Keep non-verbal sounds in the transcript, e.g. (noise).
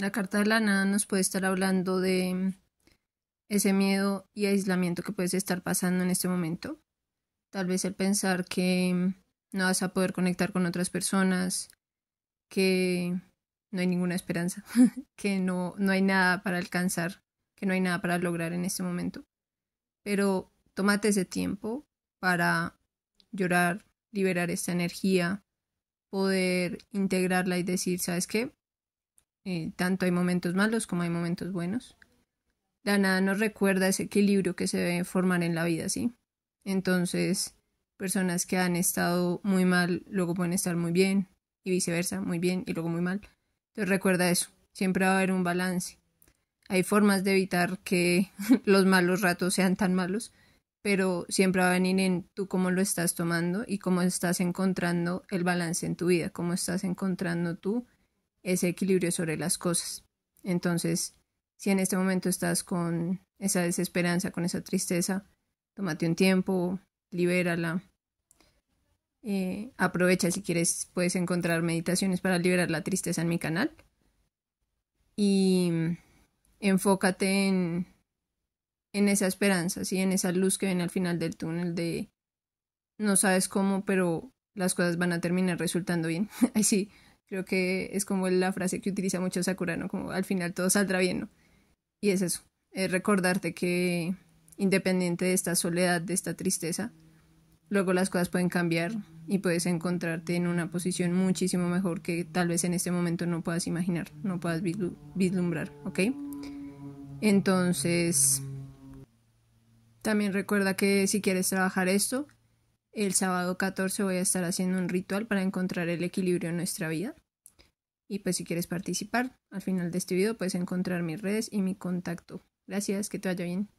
La carta de la nada nos puede estar hablando de mm, ese miedo y aislamiento que puedes estar pasando en este momento. Tal vez el pensar que mm, no vas a poder conectar con otras personas, que no hay ninguna esperanza, (laughs) que no, no hay nada para alcanzar, que no hay nada para lograr en este momento. Pero tómate ese tiempo para llorar, liberar esta energía, poder integrarla y decir, ¿sabes qué? Eh, tanto hay momentos malos como hay momentos buenos. La nada nos recuerda ese equilibrio que se debe formar en la vida, ¿sí? Entonces, personas que han estado muy mal, luego pueden estar muy bien, y viceversa, muy bien y luego muy mal. Entonces recuerda eso, siempre va a haber un balance. Hay formas de evitar que (laughs) los malos ratos sean tan malos, pero siempre va a venir en tú cómo lo estás tomando y cómo estás encontrando el balance en tu vida, cómo estás encontrando tú ese equilibrio sobre las cosas. Entonces, si en este momento estás con esa desesperanza, con esa tristeza, tómate un tiempo, libérala. Eh, aprovecha si quieres, puedes encontrar meditaciones para liberar la tristeza en mi canal. Y enfócate en, en esa esperanza, ¿sí? en esa luz que viene al final del túnel de no sabes cómo, pero las cosas van a terminar resultando bien. Así (laughs) Creo que es como la frase que utiliza mucho Sakura, ¿no? Como al final todo saldrá bien, ¿no? Y es eso, es recordarte que independiente de esta soledad, de esta tristeza, luego las cosas pueden cambiar y puedes encontrarte en una posición muchísimo mejor que tal vez en este momento no puedas imaginar, no puedas vislumbrar, ¿ok? Entonces, también recuerda que si quieres trabajar esto, el sábado 14 voy a estar haciendo un ritual para encontrar el equilibrio en nuestra vida. Y pues si quieres participar, al final de este video puedes encontrar mis redes y mi contacto. Gracias, que te vaya bien.